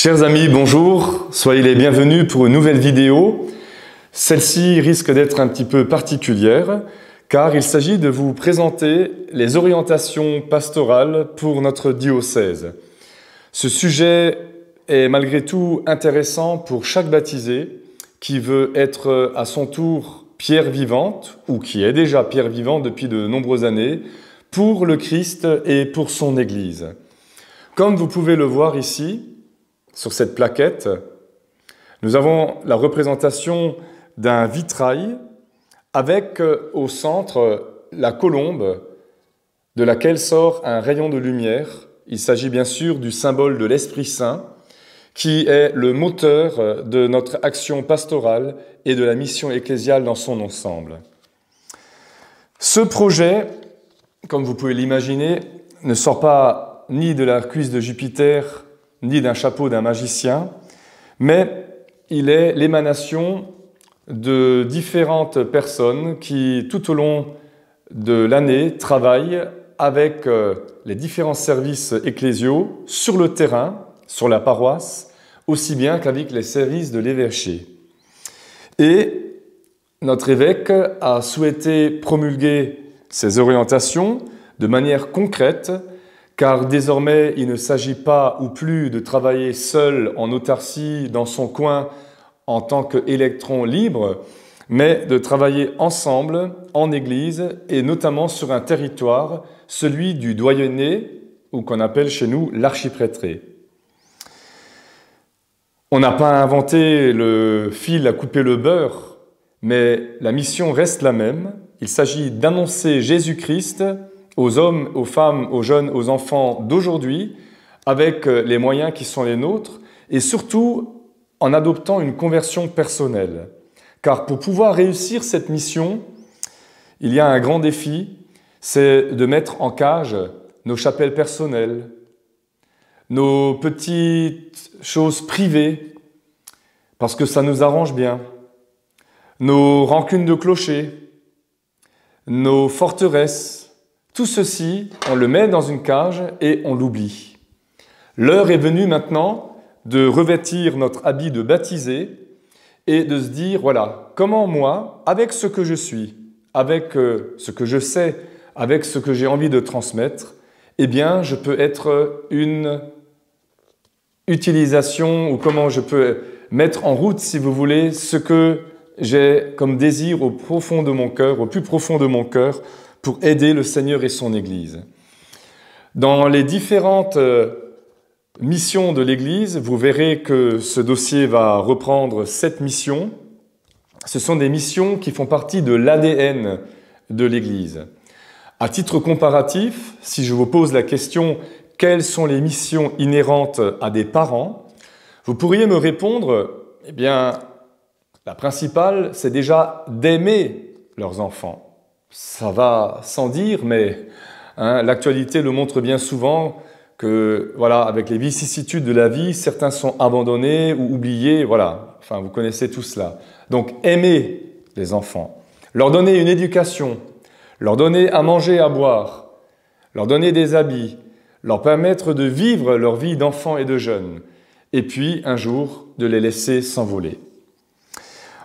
Chers amis, bonjour, soyez les bienvenus pour une nouvelle vidéo. Celle-ci risque d'être un petit peu particulière car il s'agit de vous présenter les orientations pastorales pour notre diocèse. Ce sujet est malgré tout intéressant pour chaque baptisé qui veut être à son tour pierre vivante ou qui est déjà pierre vivante depuis de nombreuses années pour le Christ et pour son Église. Comme vous pouvez le voir ici, sur cette plaquette, nous avons la représentation d'un vitrail avec euh, au centre la colombe de laquelle sort un rayon de lumière. Il s'agit bien sûr du symbole de l'Esprit Saint qui est le moteur euh, de notre action pastorale et de la mission ecclésiale dans son ensemble. Ce projet, comme vous pouvez l'imaginer, ne sort pas ni de la cuisse de Jupiter, ni d'un chapeau d'un magicien, mais il est l'émanation de différentes personnes qui, tout au long de l'année, travaillent avec euh, les différents services ecclésiaux sur le terrain, sur la paroisse, aussi bien qu'avec les services de l'évêché. Et notre évêque a souhaité promulguer ces orientations de manière concrète car désormais il ne s'agit pas ou plus de travailler seul en autarcie dans son coin en tant qu'électron libre, mais de travailler ensemble en Église et notamment sur un territoire, celui du doyenné ou qu'on appelle chez nous l'archiprêtré. On n'a pas inventé le fil à couper le beurre, mais la mission reste la même. Il s'agit d'annoncer Jésus-Christ aux hommes, aux femmes, aux jeunes, aux enfants d'aujourd'hui, avec euh, les moyens qui sont les nôtres, et surtout en adoptant une conversion personnelle. Car pour pouvoir réussir cette mission, il y a un grand défi, c'est de mettre en cage nos chapelles personnelles, nos petites choses privées, parce que ça nous arrange bien, nos rancunes de clocher, nos forteresses, tout ceci, on le met dans une cage et on l'oublie. L'heure est venue maintenant de revêtir notre habit de baptisé et de se dire, voilà, comment moi, avec ce que je suis, avec euh, ce que je sais, avec ce que j'ai envie de transmettre, eh bien, je peux être une utilisation ou comment je peux mettre en route, si vous voulez, ce que j'ai comme désir au profond de mon cœur, au plus profond de mon cœur, pour aider le Seigneur et son Église. Dans les différentes euh, missions de l'Église, vous verrez que ce dossier va reprendre sept missions. Ce sont des missions qui font partie de l'ADN de l'Église. À titre comparatif, si je vous pose la question quelles sont les missions inhérentes à des parents, vous pourriez me répondre, eh bien, la principale, c'est déjà d'aimer leurs enfants. Ça va sans dire, mais hein, l'actualité le montre bien souvent que, voilà, avec les vicissitudes de la vie, certains sont abandonnés ou oubliés, voilà. Enfin, vous connaissez tout cela. Donc, aimer les enfants, leur donner une éducation, leur donner à manger, à boire, leur donner des habits, leur permettre de vivre leur vie d'enfant et de jeune, et puis un jour de les laisser s'envoler.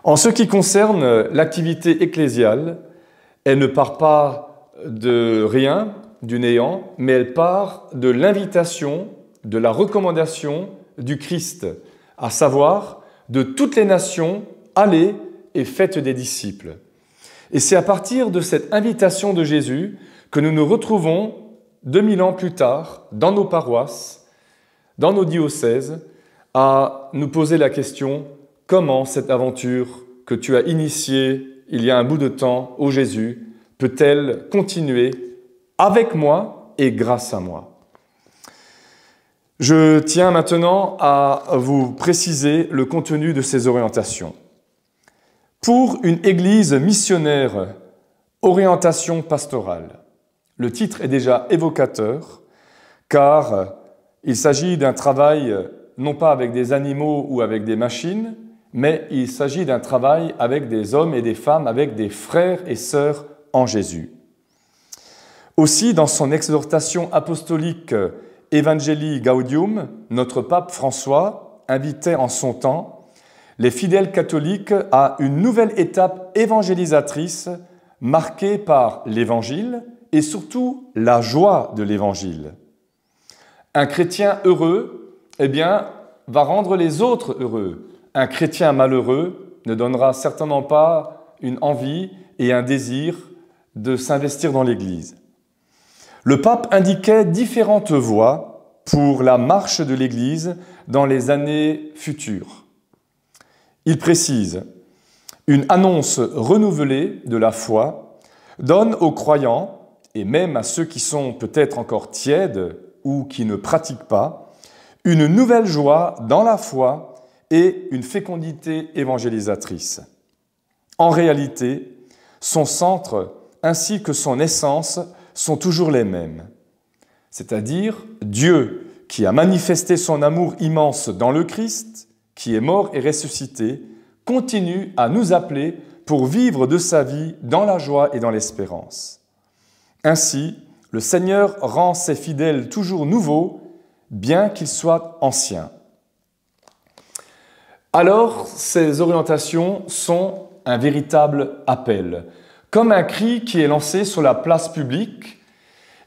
En ce qui concerne l'activité ecclésiale, elle ne part pas de rien, du néant, mais elle part de l'invitation, de la recommandation du Christ, à savoir de toutes les nations, allez et faites des disciples. Et c'est à partir de cette invitation de Jésus que nous nous retrouvons 2000 ans plus tard dans nos paroisses, dans nos diocèses, à nous poser la question comment cette aventure que tu as initiée il y a un bout de temps, ô Jésus, peut-elle continuer avec moi et grâce à moi Je tiens maintenant à vous préciser le contenu de ces orientations. Pour une Église missionnaire, orientation pastorale, le titre est déjà évocateur, car il s'agit d'un travail non pas avec des animaux ou avec des machines, mais il s'agit d'un travail avec des hommes et des femmes, avec des frères et sœurs en Jésus. Aussi, dans son exhortation apostolique Evangelii Gaudium, notre pape François invitait en son temps les fidèles catholiques à une nouvelle étape évangélisatrice marquée par l'Évangile et surtout la joie de l'Évangile. Un chrétien heureux, eh bien, va rendre les autres heureux, un chrétien malheureux ne donnera certainement pas une envie et un désir de s'investir dans l'Église. Le pape indiquait différentes voies pour la marche de l'Église dans les années futures. Il précise, une annonce renouvelée de la foi donne aux croyants, et même à ceux qui sont peut-être encore tièdes ou qui ne pratiquent pas, une nouvelle joie dans la foi et une fécondité évangélisatrice. En réalité, son centre ainsi que son essence sont toujours les mêmes, c'est-à-dire Dieu qui a manifesté son amour immense dans le Christ, qui est mort et ressuscité, continue à nous appeler pour vivre de sa vie dans la joie et dans l'espérance. Ainsi, le Seigneur rend ses fidèles toujours nouveaux, bien qu'ils soient anciens. Alors, ces orientations sont un véritable appel, comme un cri qui est lancé sur la place publique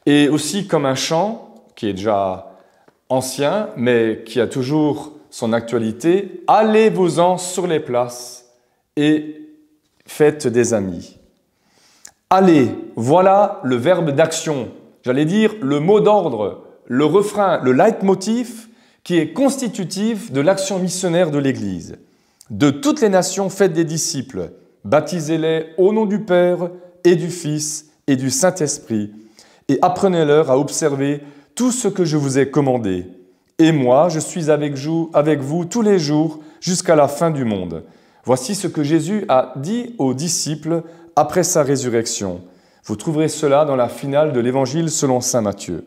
et aussi comme un chant qui est déjà ancien mais qui a toujours son actualité, allez-vous-en sur les places et faites des amis. Allez, voilà le verbe d'action, j'allais dire le mot d'ordre, le refrain, le leitmotiv qui est constitutif de l'action missionnaire de l'Église. De toutes les nations, faites des disciples, baptisez-les au nom du Père et du Fils et du Saint-Esprit, et apprenez-leur à observer tout ce que je vous ai commandé. Et moi, je suis avec vous, avec vous tous les jours jusqu'à la fin du monde. Voici ce que Jésus a dit aux disciples après sa résurrection. Vous trouverez cela dans la finale de l'Évangile selon Saint Matthieu.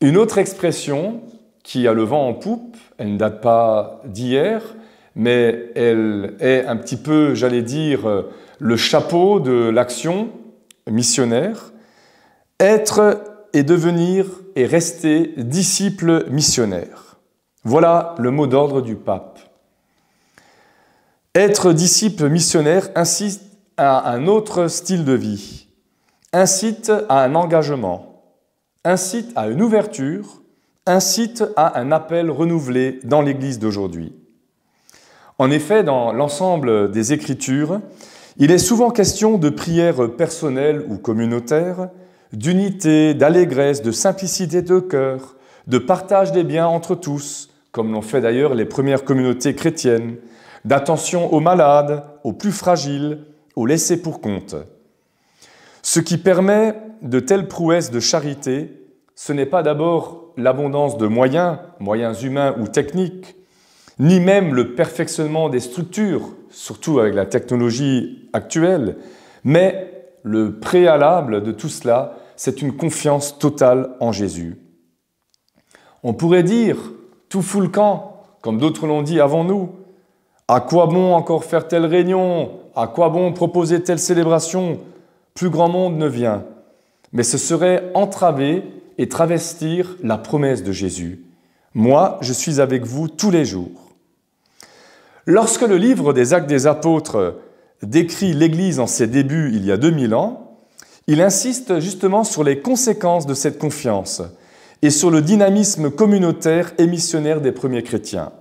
Une autre expression qui a le vent en poupe, elle ne date pas d'hier, mais elle est un petit peu, j'allais dire, le chapeau de l'action missionnaire. Être et devenir et rester disciple missionnaire. Voilà le mot d'ordre du pape. Être disciple missionnaire incite à un autre style de vie, incite à un engagement, incite à une ouverture, incite à un appel renouvelé dans l'Église d'aujourd'hui. En effet, dans l'ensemble des Écritures, il est souvent question de prières personnelles ou communautaires, d'unité, d'allégresse, de simplicité de cœur, de partage des biens entre tous, comme l'ont fait d'ailleurs les premières communautés chrétiennes, d'attention aux malades, aux plus fragiles, aux laissés pour compte. Ce qui permet de telles prouesses de charité, ce n'est pas d'abord l'abondance de moyens, moyens humains ou techniques, ni même le perfectionnement des structures, surtout avec la technologie actuelle, mais le préalable de tout cela, c'est une confiance totale en Jésus. On pourrait dire, tout fout le camp, comme d'autres l'ont dit avant nous. À quoi bon encore faire telle réunion À quoi bon proposer telle célébration Plus grand monde ne vient mais ce serait entraver et travestir la promesse de Jésus. Moi, je suis avec vous tous les jours. Lorsque le livre des actes des apôtres décrit l'Église en ses débuts il y a 2000 ans, il insiste justement sur les conséquences de cette confiance et sur le dynamisme communautaire et missionnaire des premiers chrétiens.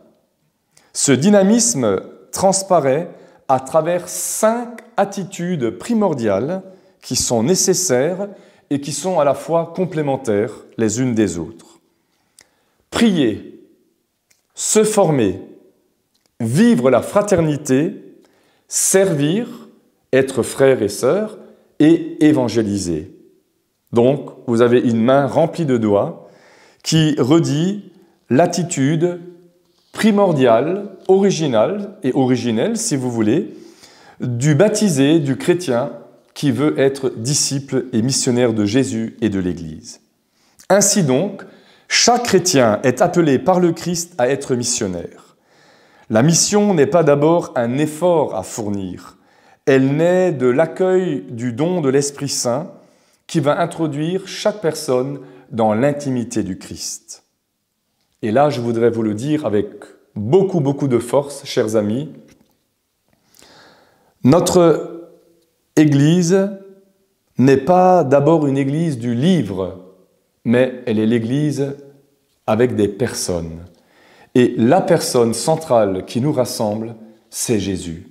Ce dynamisme transparaît à travers cinq attitudes primordiales qui sont nécessaires et qui sont à la fois complémentaires les unes des autres. Prier, se former, vivre la fraternité, servir, être frères et sœurs et évangéliser. Donc, vous avez une main remplie de doigts qui redit l'attitude primordiale, originale et originelle, si vous voulez, du baptisé, du chrétien qui veut être disciple et missionnaire de Jésus et de l'Église. Ainsi donc, chaque chrétien est appelé par le Christ à être missionnaire. La mission n'est pas d'abord un effort à fournir, elle naît de l'accueil du don de l'Esprit Saint qui va introduire chaque personne dans l'intimité du Christ. Et là, je voudrais vous le dire avec beaucoup, beaucoup de force, chers amis. Notre Église n'est pas d'abord une Église du livre, mais elle est l'Église avec des personnes. Et la personne centrale qui nous rassemble, c'est Jésus.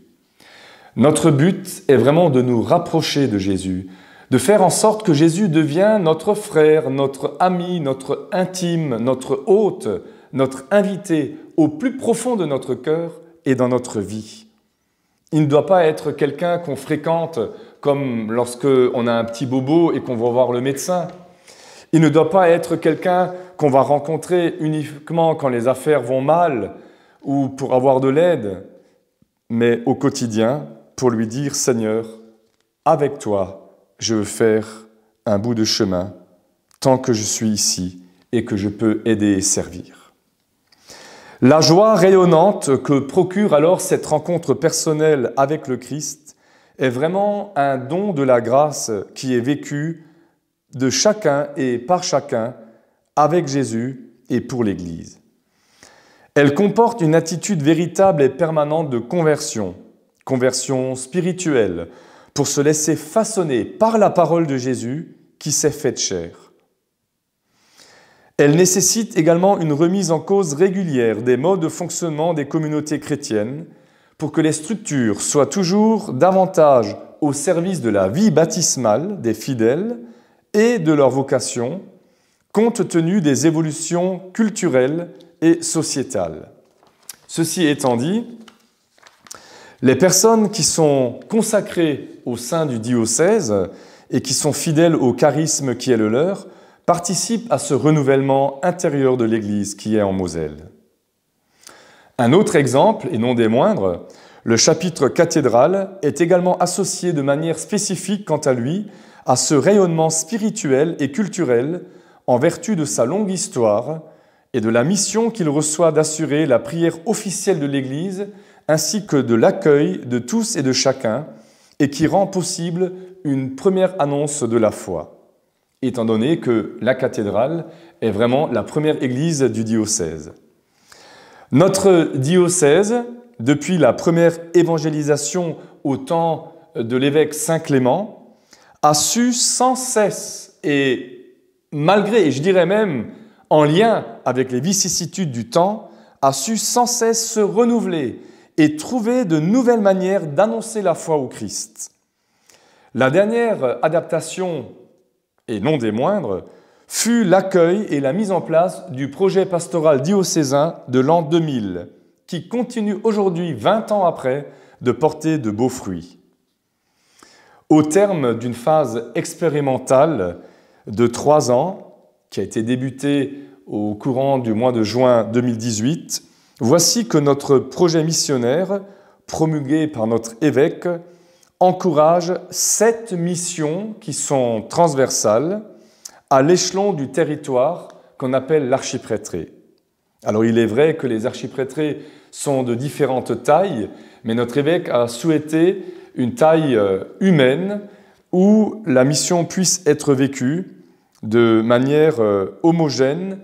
Notre but est vraiment de nous rapprocher de Jésus, de faire en sorte que Jésus devienne notre frère, notre ami, notre intime, notre hôte, notre invité au plus profond de notre cœur et dans notre vie il ne doit pas être quelqu'un qu'on fréquente comme lorsqu'on a un petit bobo et qu'on va voir le médecin. Il ne doit pas être quelqu'un qu'on va rencontrer uniquement quand les affaires vont mal ou pour avoir de l'aide, mais au quotidien pour lui dire Seigneur, avec toi, je veux faire un bout de chemin tant que je suis ici et que je peux aider et servir. La joie rayonnante que procure alors cette rencontre personnelle avec le Christ est vraiment un don de la grâce qui est vécu de chacun et par chacun avec Jésus et pour l'Église. Elle comporte une attitude véritable et permanente de conversion, conversion spirituelle, pour se laisser façonner par la parole de Jésus qui s'est faite chair. Elle nécessite également une remise en cause régulière des modes de fonctionnement des communautés chrétiennes pour que les structures soient toujours davantage au service de la vie baptismale des fidèles et de leur vocation, compte tenu des évolutions culturelles et sociétales. Ceci étant dit, les personnes qui sont consacrées au sein du diocèse et qui sont fidèles au charisme qui est le leur participe à ce renouvellement intérieur de l'Église qui est en Moselle. Un autre exemple, et non des moindres, le chapitre cathédral est également associé de manière spécifique quant à lui à ce rayonnement spirituel et culturel en vertu de sa longue histoire et de la mission qu'il reçoit d'assurer la prière officielle de l'Église ainsi que de l'accueil de tous et de chacun, et qui rend possible une première annonce de la foi étant donné que la cathédrale est vraiment la première église du diocèse. Notre diocèse, depuis la première évangélisation au temps de l'évêque Saint Clément, a su sans cesse et malgré, et je dirais même en lien avec les vicissitudes du temps, a su sans cesse se renouveler et trouver de nouvelles manières d'annoncer la foi au Christ. La dernière adaptation et non des moindres, fut l'accueil et la mise en place du projet pastoral diocésain de l'an 2000, qui continue aujourd'hui, 20 ans après, de porter de beaux fruits. Au terme d'une phase expérimentale de trois ans, qui a été débutée au courant du mois de juin 2018, voici que notre projet missionnaire, promulgué par notre évêque, encourage sept missions qui sont transversales à l'échelon du territoire qu'on appelle l'archiprêtré. Alors il est vrai que les archiprêtrés sont de différentes tailles, mais notre évêque a souhaité une taille euh, humaine où la mission puisse être vécue de manière euh, homogène,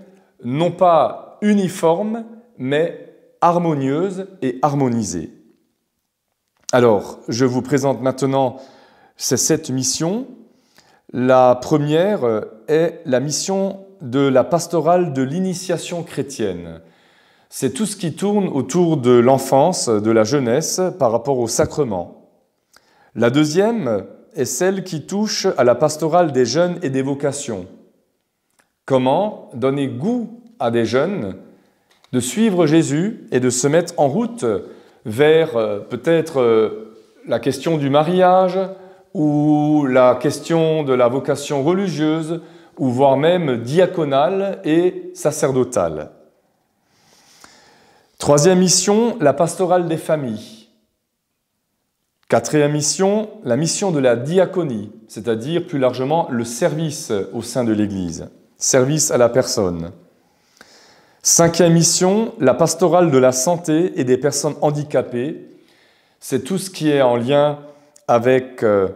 non pas uniforme, mais harmonieuse et harmonisée. Alors, je vous présente maintenant ces sept missions. La première est la mission de la pastorale de l'initiation chrétienne. C'est tout ce qui tourne autour de l'enfance, de la jeunesse par rapport au sacrement. La deuxième est celle qui touche à la pastorale des jeunes et des vocations. Comment donner goût à des jeunes de suivre Jésus et de se mettre en route vers euh, peut-être euh, la question du mariage ou la question de la vocation religieuse ou voire même diaconale et sacerdotale. Troisième mission, la pastorale des familles. Quatrième mission, la mission de la diaconie, c'est-à-dire plus largement le service au sein de l'Église, service à la personne. Cinquième mission, la pastorale de la santé et des personnes handicapées. C'est tout ce qui est en lien avec euh,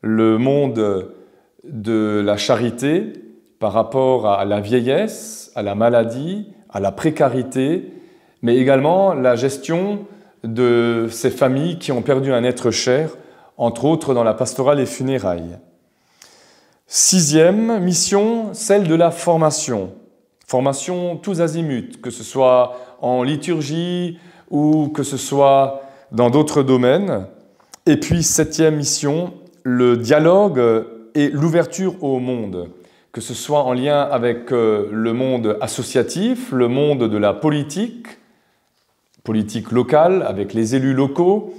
le monde de la charité par rapport à la vieillesse, à la maladie, à la précarité, mais également la gestion de ces familles qui ont perdu un être cher, entre autres dans la pastorale et funérailles. Sixième mission, celle de la formation. Formation tous azimuts, que ce soit en liturgie ou que ce soit dans d'autres domaines. Et puis, septième mission, le dialogue et l'ouverture au monde, que ce soit en lien avec euh, le monde associatif, le monde de la politique, politique locale, avec les élus locaux,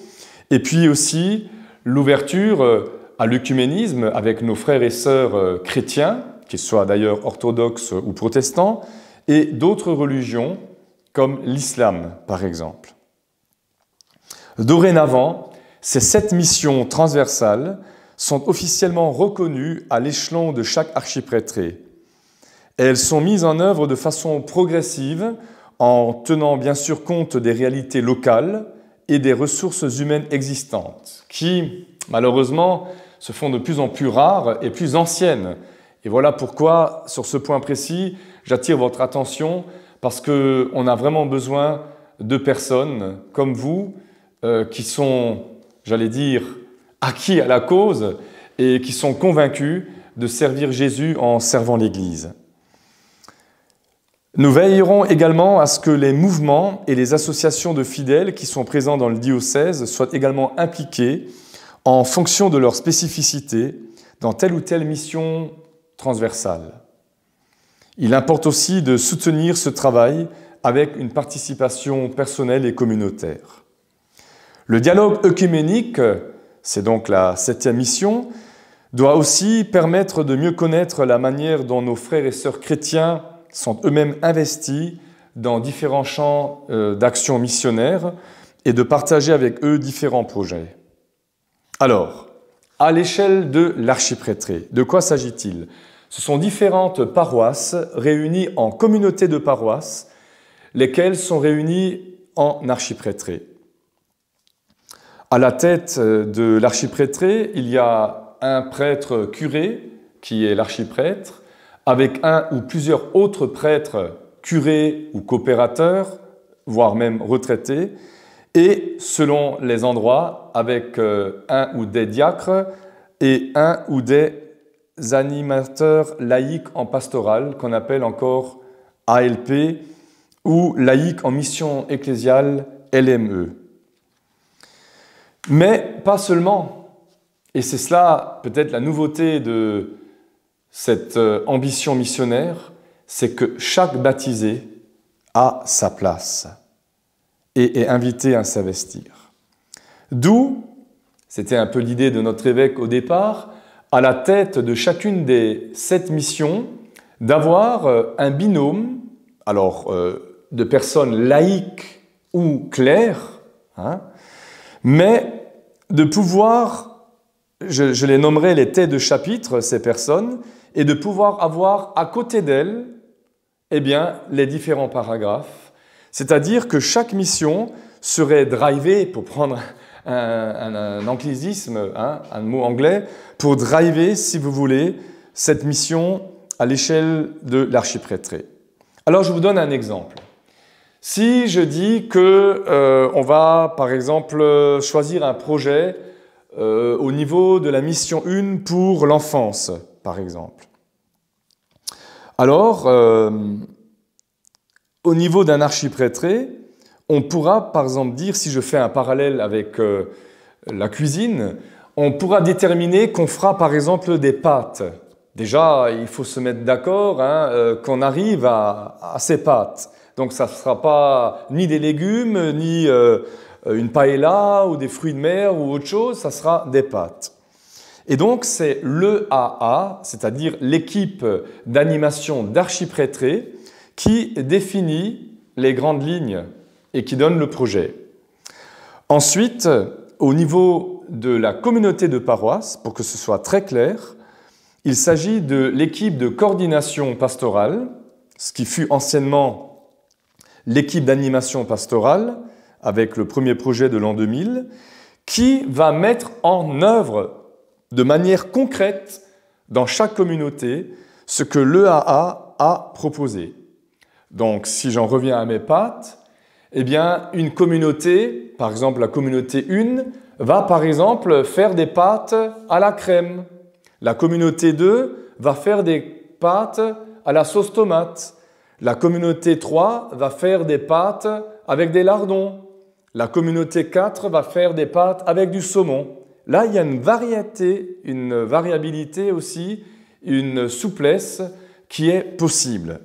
et puis aussi l'ouverture euh, à l'œcuménisme avec nos frères et sœurs euh, chrétiens, qu'ils soient d'ailleurs orthodoxes ou protestants, et d'autres religions, comme l'islam par exemple. Dorénavant, ces sept missions transversales sont officiellement reconnues à l'échelon de chaque archiprêtré. Elles sont mises en œuvre de façon progressive en tenant bien sûr compte des réalités locales et des ressources humaines existantes, qui, malheureusement, se font de plus en plus rares et plus anciennes et voilà pourquoi, sur ce point précis, j'attire votre attention parce qu'on a vraiment besoin de personnes comme vous euh, qui sont, j'allais dire, acquis à la cause et qui sont convaincus de servir Jésus en servant l'Église. Nous veillerons également à ce que les mouvements et les associations de fidèles qui sont présents dans le diocèse soient également impliqués en fonction de leur spécificité dans telle ou telle mission transversale. Il importe aussi de soutenir ce travail avec une participation personnelle et communautaire. Le dialogue œcuménique, c'est donc la septième mission, doit aussi permettre de mieux connaître la manière dont nos frères et sœurs chrétiens sont eux-mêmes investis dans différents champs euh, d'action missionnaire et de partager avec eux différents projets. Alors, à l'échelle de l'archiprêtré, de quoi s'agit-il ce sont différentes paroisses réunies en communautés de paroisses, lesquelles sont réunies en archiprêtré. À la tête de l'archiprêtré, il y a un prêtre curé, qui est l'archiprêtre, avec un ou plusieurs autres prêtres curés ou coopérateurs, voire même retraités, et selon les endroits, avec euh, un ou des diacres et un ou des animateurs laïques en pastoral, qu'on appelle encore ALP, ou laïques en mission ecclésiale, LME. Mais pas seulement, et c'est cela peut-être la nouveauté de cette euh, ambition missionnaire, c'est que chaque baptisé a sa place et est invité à s'investir. D'où, c'était un peu l'idée de notre évêque au départ, à la tête de chacune des sept missions d'avoir euh, un binôme, alors euh, de personnes laïques ou claires, hein, mais de pouvoir, je, les nommerai les têtes de chapitre, ces personnes, et de pouvoir avoir à côté d'elles eh bien, les différents paragraphes. C'est-à-dire que chaque mission serait drivée, pour prendre un, hein, un mot anglais, pour driver, si vous voulez, cette mission à l'échelle de l'archiprêtré. Alors je vous donne un exemple. Si je dis que euh, on va, par exemple, choisir un projet euh, au niveau de la mission 1 pour l'enfance, par exemple. Alors, euh, au niveau d'un archiprêtré, on pourra, par exemple, dire, si je fais un parallèle avec euh, la cuisine, on pourra déterminer qu'on fera, par exemple, des pâtes. Déjà, il faut se mettre d'accord hein, euh, qu'on arrive à, ces pâtes. Donc, ça ne sera pas ni des légumes, ni euh, une paella ou des fruits de mer ou autre chose, ça sera des pâtes. Et donc, c'est l'EAA, c'est-à-dire l'équipe d'animation d'archiprêtrés, qui définit les grandes lignes et qui donne le projet. Ensuite, au niveau de la communauté de paroisse, pour que ce soit très clair, il s'agit de l'équipe de coordination pastorale, ce qui fut anciennement l'équipe d'animation pastorale, avec le premier projet de l'an 2000, qui va mettre en œuvre de manière concrète dans chaque communauté ce que l'EAA a proposé. Donc si j'en reviens à mes pattes, eh bien, une communauté, par exemple la communauté 1, va par exemple faire des pâtes à la crème. La communauté 2 va faire des pâtes à la sauce tomate. La communauté 3 va faire des pâtes avec des lardons. La communauté 4 va faire des pâtes avec du saumon. Là, il y a une variété, une variabilité aussi, une souplesse qui est possible.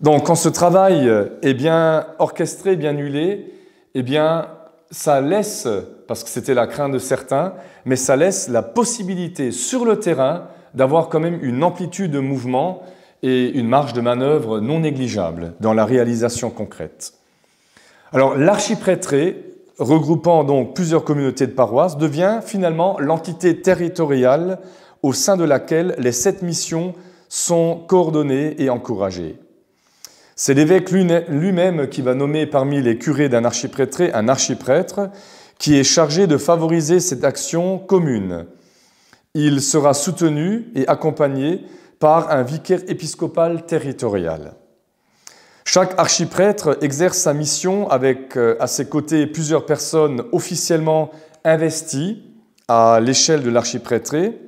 Donc quand ce travail euh, est bien orchestré, bien huilé, eh bien ça laisse, parce que c'était la crainte de certains, mais ça laisse la possibilité sur le terrain d'avoir quand même une amplitude de mouvement et une marge de manœuvre non négligeable dans la réalisation concrète. Alors l'archiprêtré, regroupant donc plusieurs communautés de paroisses, devient finalement l'entité territoriale au sein de laquelle les sept missions sont coordonnées et encouragées. C'est l'évêque lui-même qui va nommer parmi les curés d'un archiprêtré un archiprêtre qui est chargé de favoriser cette action commune. Il sera soutenu et accompagné par un vicaire épiscopal territorial. Chaque archiprêtre exerce sa mission avec euh, à ses côtés plusieurs personnes officiellement investies à l'échelle de l'archiprêtré,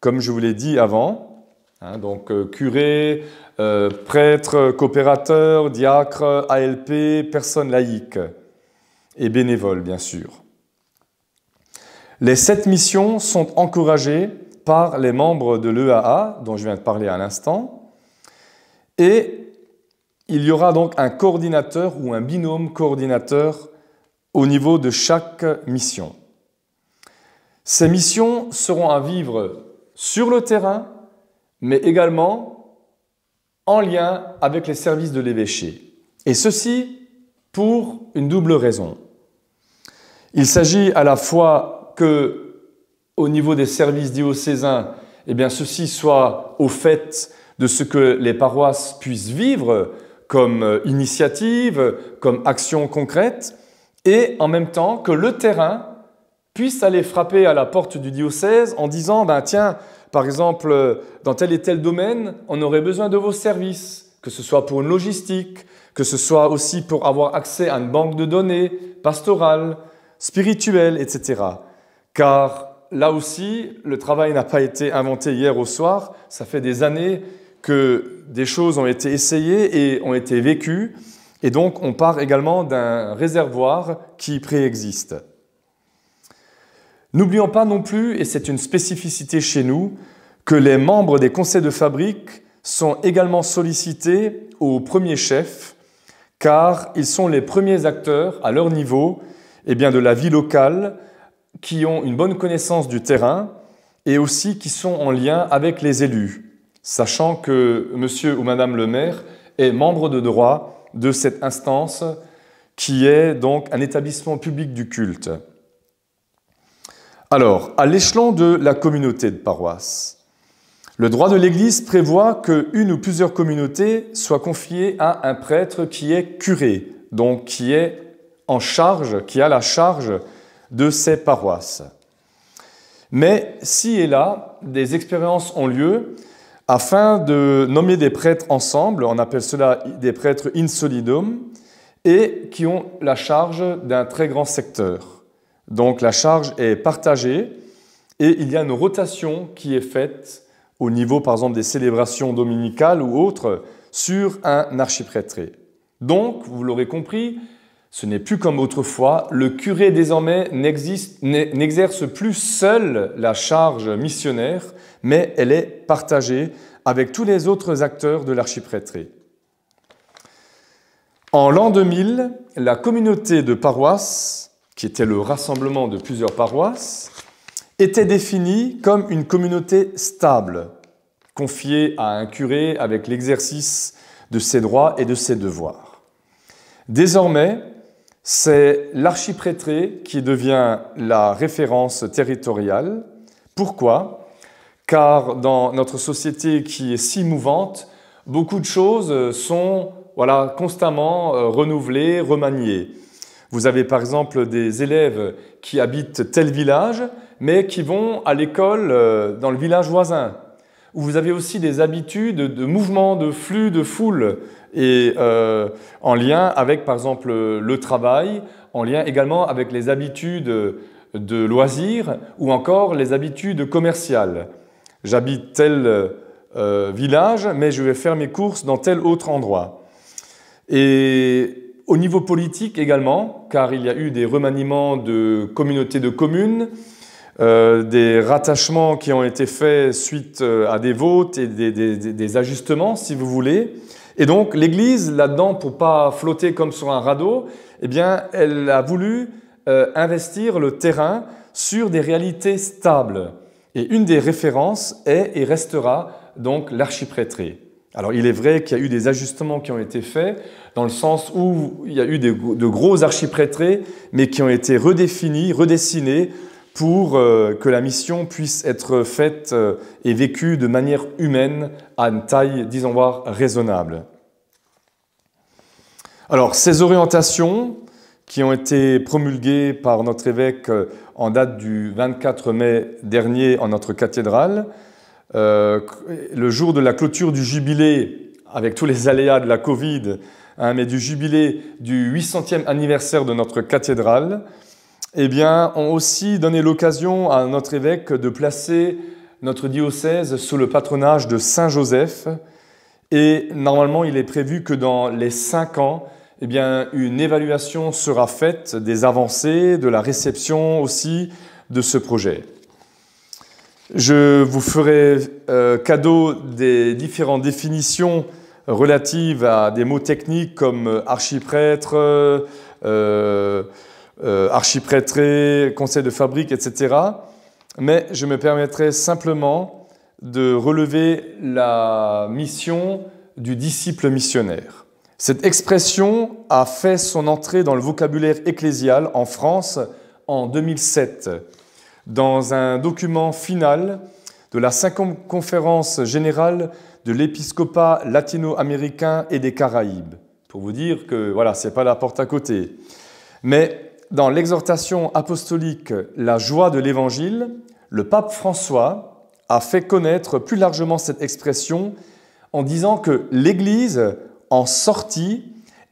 comme je vous l'ai dit avant, hein, donc euh, curé, euh, prêtres, coopérateurs, diacres, ALP, personnes laïques et bénévoles, bien sûr. Les sept missions sont encouragées par les membres de l'EAA, dont je viens de parler à l'instant, et il y aura donc un coordinateur ou un binôme coordinateur au niveau de chaque mission. Ces missions seront à vivre sur le terrain, mais également en lien avec les services de l'évêché. Et ceci pour une double raison. Il s'agit à la fois que, au niveau des services diocésains, eh bien, ceci soit au fait de ce que les paroisses puissent vivre comme euh, initiative, comme action concrète, et en même temps que le terrain puisse aller frapper à la porte du diocèse en disant, ben tiens, par exemple, euh, dans tel et tel domaine, on aurait besoin de vos services, que ce soit pour une logistique, que ce soit aussi pour avoir accès à une banque de données pastorale, spirituelle, etc. Car là aussi, le travail n'a pas été inventé hier au soir, ça fait des années que des choses ont été essayées et ont été vécues, et donc on part également d'un réservoir qui préexiste. N'oublions pas non plus, et c'est une spécificité chez nous, que les membres des conseils de fabrique sont également sollicités au premier chef, car ils sont les premiers acteurs à leur niveau et eh bien, de la vie locale, qui ont une bonne connaissance du terrain et aussi qui sont en lien avec les élus, sachant que monsieur ou madame le maire est membre de droit de cette instance qui est donc un établissement public du culte. Alors, à l'échelon de la communauté de paroisse, le droit de l'Église prévoit qu'une ou plusieurs communautés soient confiées à un prêtre qui est curé, donc qui est en charge, qui a la charge de ces paroisses. Mais si et là, des expériences ont lieu afin de nommer des prêtres ensemble, on appelle cela des prêtres in solidum, et qui ont la charge d'un très grand secteur. Donc la charge est partagée et il y a une rotation qui est faite au niveau par exemple des célébrations dominicales ou autres sur un archiprêtré. Donc, vous l'aurez compris, ce n'est plus comme autrefois, le curé désormais n'exerce plus seul la charge missionnaire, mais elle est partagée avec tous les autres acteurs de l'archiprêtré. En l'an 2000, la communauté de paroisse qui était le rassemblement de plusieurs paroisses, était définie comme une communauté stable, confiée à un curé avec l'exercice de ses droits et de ses devoirs. Désormais, c'est l'archiprêtré qui devient la référence territoriale. Pourquoi Car dans notre société qui est si mouvante, beaucoup de choses sont voilà, constamment euh, renouvelées, remaniées. Vous avez par exemple des élèves qui habitent tel village, mais qui vont à l'école euh, dans le village voisin. Vous avez aussi des habitudes de mouvement, de flux, de foule, et euh, en lien avec par exemple le travail, en lien également avec les habitudes de loisirs ou encore les habitudes commerciales. J'habite tel euh, village, mais je vais faire mes courses dans tel autre endroit. Et au niveau politique également, car il y a eu des remaniements de communautés de communes, euh, des rattachements qui ont été faits suite euh, à des votes et des, ajustements, si vous voulez. Et donc l'Église, là-dedans, pour pas flotter comme sur un radeau, eh bien, elle a voulu euh, investir le terrain sur des réalités stables. Et une des références est et restera donc l'archiprêtré. Alors il est vrai qu'il y a eu des ajustements qui ont été faits, dans le sens où il y a eu de gros archiprêtrés, mais qui ont été redéfinis, redessinés, pour euh, que la mission puisse être faite euh, et vécue de manière humaine, à une taille, disons voir, raisonnable. Alors ces orientations, qui ont été promulguées par notre évêque euh, en date du 24 mai dernier en notre cathédrale, euh, le jour de la clôture du jubilé, avec tous les aléas de la Covid, hein, mais du jubilé du 800e anniversaire de notre cathédrale, eh bien, ont aussi donné l'occasion à notre évêque de placer notre diocèse sous le patronage de Saint Joseph. Et normalement, il est prévu que dans les cinq ans, eh bien, une évaluation sera faite des avancées, de la réception aussi de ce projet. Je vous ferai euh, cadeau des différentes définitions relatives à des mots techniques comme euh, archiprêtre, euh, euh, archiprêtré, conseil de fabrique, etc. Mais je me permettrai simplement de relever la mission du disciple missionnaire. Cette expression a fait son entrée dans le vocabulaire ecclésial en France en 2007 dans un document final de la 50e conférence générale de l'épiscopat latino-américain et des Caraïbes. Pour vous dire que voilà, c'est pas la porte à côté. Mais dans l'exhortation apostolique La joie de l'évangile, le pape François a fait connaître plus largement cette expression en disant que l'Église, en sortie,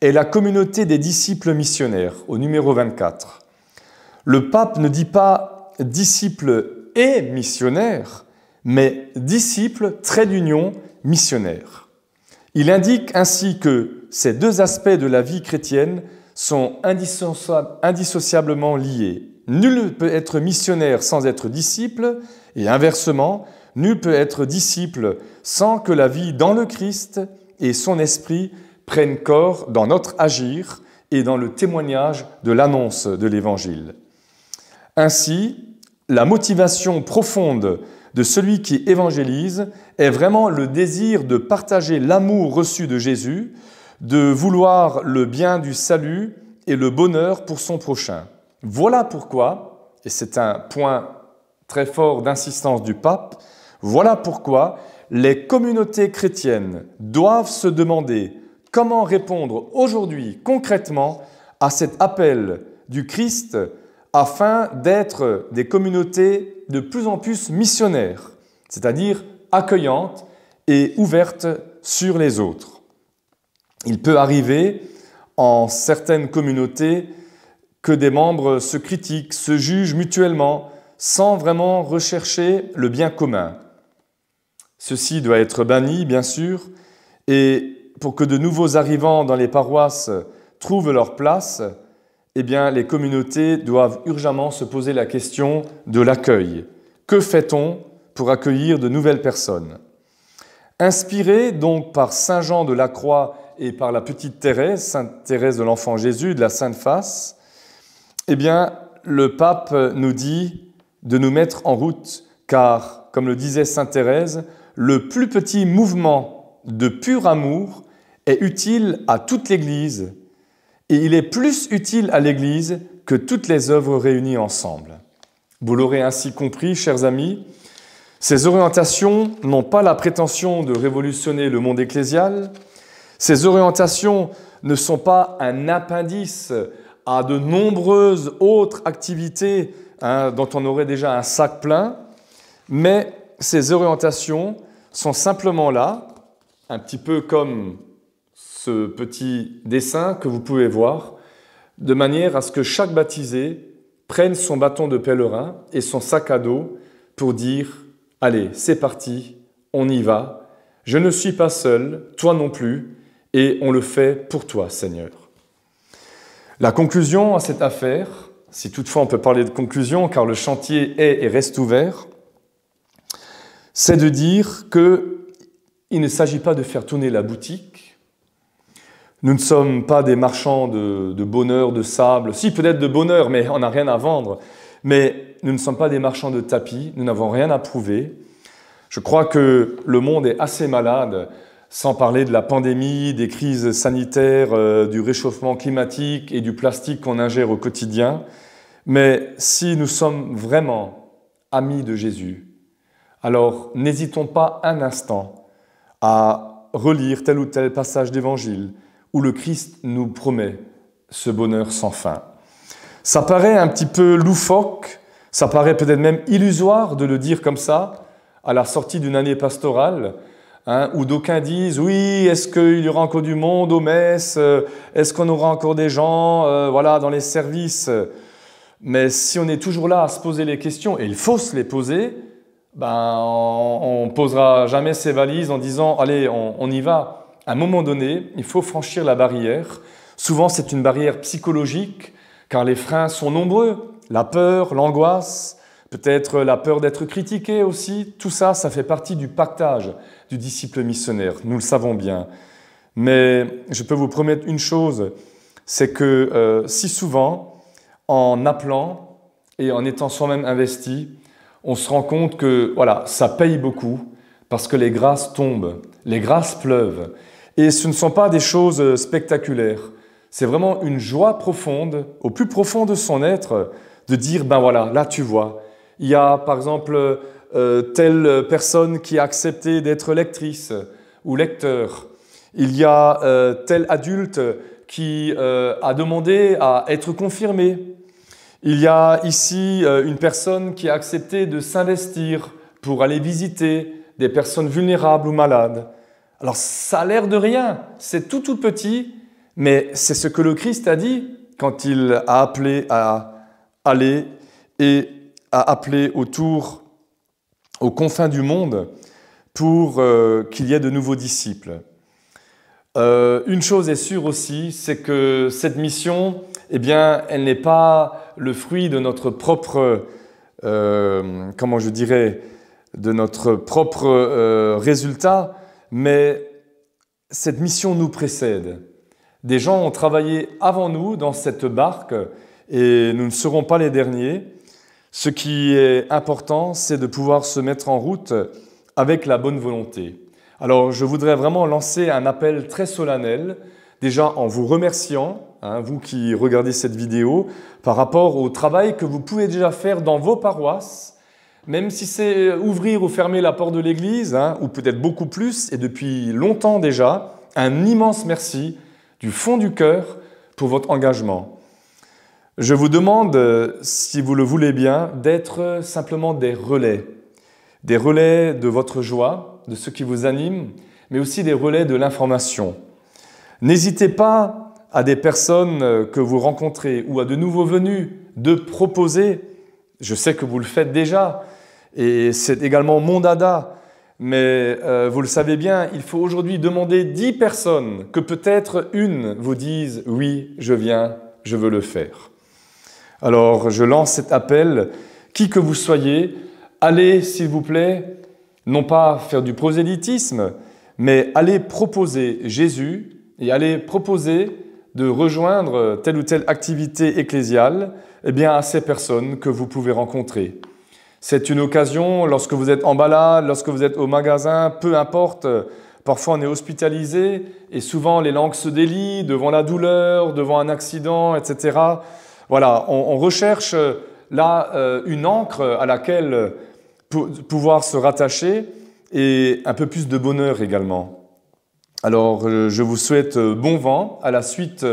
est la communauté des disciples missionnaires, au numéro 24. Le pape ne dit pas disciple et missionnaire, mais disciple, trait d'union, missionnaire. Il indique ainsi que ces deux aspects de la vie chrétienne sont indissociablement liés. Nul ne peut être missionnaire sans être disciple, et inversement, nul peut être disciple sans que la vie dans le Christ et son esprit prennent corps dans notre agir et dans le témoignage de l'annonce de l'Évangile. Ainsi, la motivation profonde de celui qui évangélise est vraiment le désir de partager l'amour reçu de Jésus, de vouloir le bien du salut et le bonheur pour son prochain. Voilà pourquoi, et c'est un point très fort d'insistance du pape, voilà pourquoi les communautés chrétiennes doivent se demander comment répondre aujourd'hui concrètement à cet appel du Christ afin d'être des communautés de plus en plus missionnaires, c'est-à-dire accueillantes et ouvertes sur les autres. Il peut arriver en certaines communautés que des membres se critiquent, se jugent mutuellement, sans vraiment rechercher le bien commun. Ceci doit être banni, bien sûr, et pour que de nouveaux arrivants dans les paroisses trouvent leur place, eh bien, les communautés doivent urgemment se poser la question de l'accueil. Que fait-on pour accueillir de nouvelles personnes Inspiré donc par Saint Jean de la Croix et par la petite Thérèse, Sainte Thérèse de l'Enfant Jésus, de la Sainte Face, eh bien, le pape nous dit de nous mettre en route, car, comme le disait Sainte Thérèse, le plus petit mouvement de pur amour est utile à toute l'Église et il est plus utile à l'Église que toutes les œuvres réunies ensemble. Vous l'aurez ainsi compris, chers amis, ces orientations n'ont pas la prétention de révolutionner le monde ecclésial, ces orientations ne sont pas un appendice à de nombreuses autres activités hein, dont on aurait déjà un sac plein, mais ces orientations sont simplement là, un petit peu comme ce petit dessin que vous pouvez voir, de manière à ce que chaque baptisé prenne son bâton de pèlerin et son sac à dos pour dire Allez, c'est parti, on y va, je ne suis pas seul, toi non plus, et on le fait pour toi, Seigneur. La conclusion à cette affaire, si toutefois on peut parler de conclusion, car le chantier est et reste ouvert, c'est de dire que il ne s'agit pas de faire tourner la boutique, nous ne sommes pas des marchands de, bonheur, de sable, si peut-être de bonheur, mais on n'a rien à vendre. Mais nous ne sommes pas des marchands de tapis, nous n'avons rien à prouver. Je crois que le monde est assez malade, sans parler de la pandémie, des crises sanitaires, euh, du réchauffement climatique et du plastique qu'on ingère au quotidien. Mais si nous sommes vraiment amis de Jésus, alors n'hésitons pas un instant à relire tel ou tel passage d'évangile, où le Christ nous promet ce bonheur sans fin. Ça paraît un petit peu loufoque, ça paraît peut-être même illusoire de le dire comme ça, à la sortie d'une année pastorale, hein, où d'aucuns disent oui, est-ce qu'il y aura encore du monde aux messes, est-ce qu'on aura encore des gens, euh, voilà, dans les services. Mais si on est toujours là à se poser les questions, et il faut se les poser, ben on, ne posera jamais ses valises en disant allez, on y va à un moment donné, il faut franchir la barrière. Souvent, c'est une barrière psychologique, car les freins sont nombreux. La peur, l'angoisse, peut-être la peur d'être critiqué aussi. Tout ça, ça fait partie du pactage du disciple missionnaire. Nous le savons bien. Mais je peux vous promettre une chose, c'est que euh, si souvent, en appelant et en étant soi-même investi, on se rend compte que voilà, ça paye beaucoup parce que les grâces tombent, les grâces pleuvent. Et ce ne sont pas des choses euh, spectaculaires. C'est vraiment une joie profonde, au plus profond de son être, de dire, ben voilà, là tu vois, il y a par exemple euh, telle personne qui a accepté d'être lectrice ou lecteur, il y a euh, tel adulte qui a demandé à être confirmé, il y a ici une personne qui a accepté de s'investir pour aller visiter des personnes vulnérables ou malades. Alors ça a l'air de rien, c'est tout tout petit, mais c'est ce que le Christ a dit quand il a appelé à aller et a appelé autour, aux confins du monde, pour euh, qu'il y ait de nouveaux disciples. Euh, une chose est sûre aussi, c'est que cette mission, eh bien, elle n'est pas le fruit de notre propre, euh, comment je dirais, de notre propre résultat, mais cette mission nous précède. Des gens ont travaillé avant nous dans cette barque et nous ne serons pas les derniers. Ce qui est important, c'est de pouvoir se mettre en route avec la bonne volonté. Alors je voudrais vraiment lancer un appel très solennel, déjà en vous remerciant, hein, vous qui regardez cette vidéo, par rapport au travail que vous pouvez déjà faire dans vos paroisses même si c'est euh, ouvrir ou fermer la porte de l'église, hein, ou peut-être beaucoup plus, et depuis longtemps déjà, un immense merci du fond du cœur pour votre engagement. Je vous demande, euh, si vous le voulez bien, d'être euh, simplement des relais, des relais de votre joie, de ce qui vous anime, mais aussi des relais de l'information. N'hésitez pas à des personnes que vous rencontrez ou à de nouveaux venus de proposer, je sais que vous le faites déjà, et c'est également mon dada. Mais euh, vous le savez bien, il faut aujourd'hui demander dix personnes que peut-être une vous dise oui, je viens, je veux le faire. Alors je lance cet appel, qui que vous soyez, allez s'il vous plaît, non pas faire du prosélytisme, mais allez proposer Jésus et allez proposer de rejoindre telle ou telle activité ecclésiale eh bien, à ces personnes que vous pouvez rencontrer. C'est une occasion lorsque vous êtes en balade, lorsque vous êtes au magasin, peu importe. Euh, parfois on est hospitalisé et souvent les langues se délient devant la douleur, devant un accident, etc. Voilà, on, recherche euh, là euh, une encre à laquelle pouvoir se rattacher et un peu plus de bonheur également. Alors je vous souhaite bon vent à la suite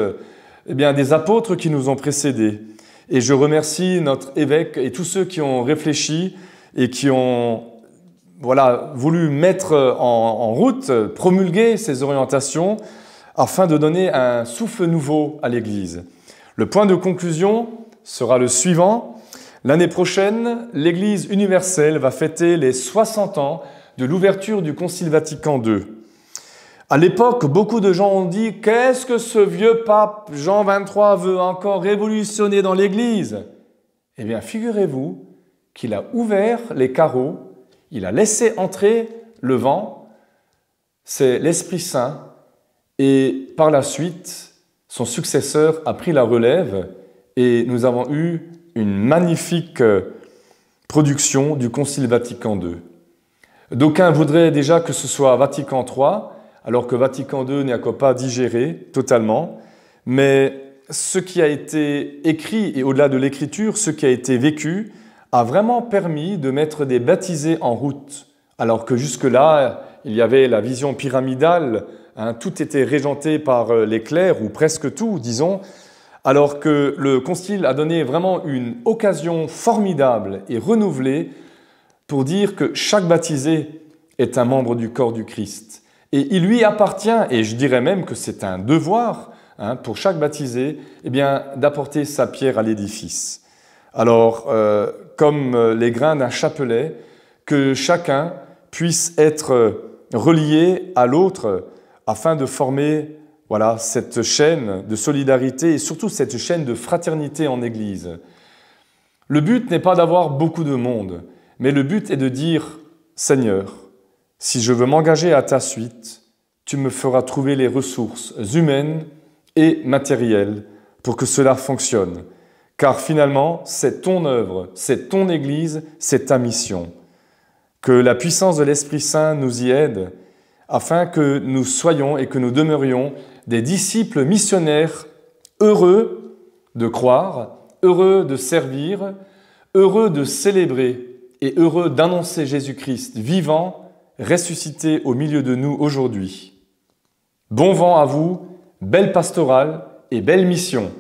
eh bien, des apôtres qui nous ont précédés. Et je remercie notre évêque et tous ceux qui ont réfléchi et qui ont voilà, voulu mettre en, route, promulguer ces orientations afin de donner un souffle nouveau à l'Église. Le point de conclusion sera le suivant. L'année prochaine, l'Église universelle va fêter les 60 ans de l'ouverture du Concile Vatican II. À l'époque, beaucoup de gens ont dit Qu'est-ce que ce vieux pape Jean XXIII veut encore révolutionner dans l'Église Eh bien, figurez-vous qu'il a ouvert les carreaux, il a laissé entrer le vent, c'est l'Esprit Saint, et par la suite, son successeur a pris la relève et nous avons eu une magnifique euh, production du Concile Vatican II. D'aucuns voudraient déjà que ce soit Vatican III, alors que Vatican II à encore pas digéré totalement. Mais ce qui a été écrit, et au-delà de l'écriture, ce qui a été vécu, a vraiment permis de mettre des baptisés en route. Alors que jusque-là, il y avait la vision pyramidale, hein, tout était régenté par les clercs, ou presque tout, disons, alors que le concile a donné vraiment une occasion formidable et renouvelée pour dire que chaque baptisé est un membre du corps du Christ. Et il lui appartient, et je dirais même que c'est un devoir hein, pour chaque baptisé, eh bien, d'apporter sa pierre à l'édifice. Alors, euh, comme euh, les grains d'un chapelet, que chacun puisse être euh, relié à l'autre afin de former voilà, cette chaîne de solidarité et surtout cette chaîne de fraternité en Église. Le but n'est pas d'avoir beaucoup de monde, mais le but est de dire Seigneur, si je veux m'engager à ta suite, tu me feras trouver les ressources humaines et matérielles pour que cela fonctionne. Car finalement, c'est ton œuvre, c'est ton Église, c'est ta mission. Que la puissance de l'Esprit Saint nous y aide, afin que nous soyons et que nous demeurions des disciples missionnaires heureux de croire, heureux de servir, heureux de célébrer et heureux d'annoncer Jésus-Christ vivant ressuscité au milieu de nous aujourd'hui. Bon vent à vous, belle pastorale et belle mission.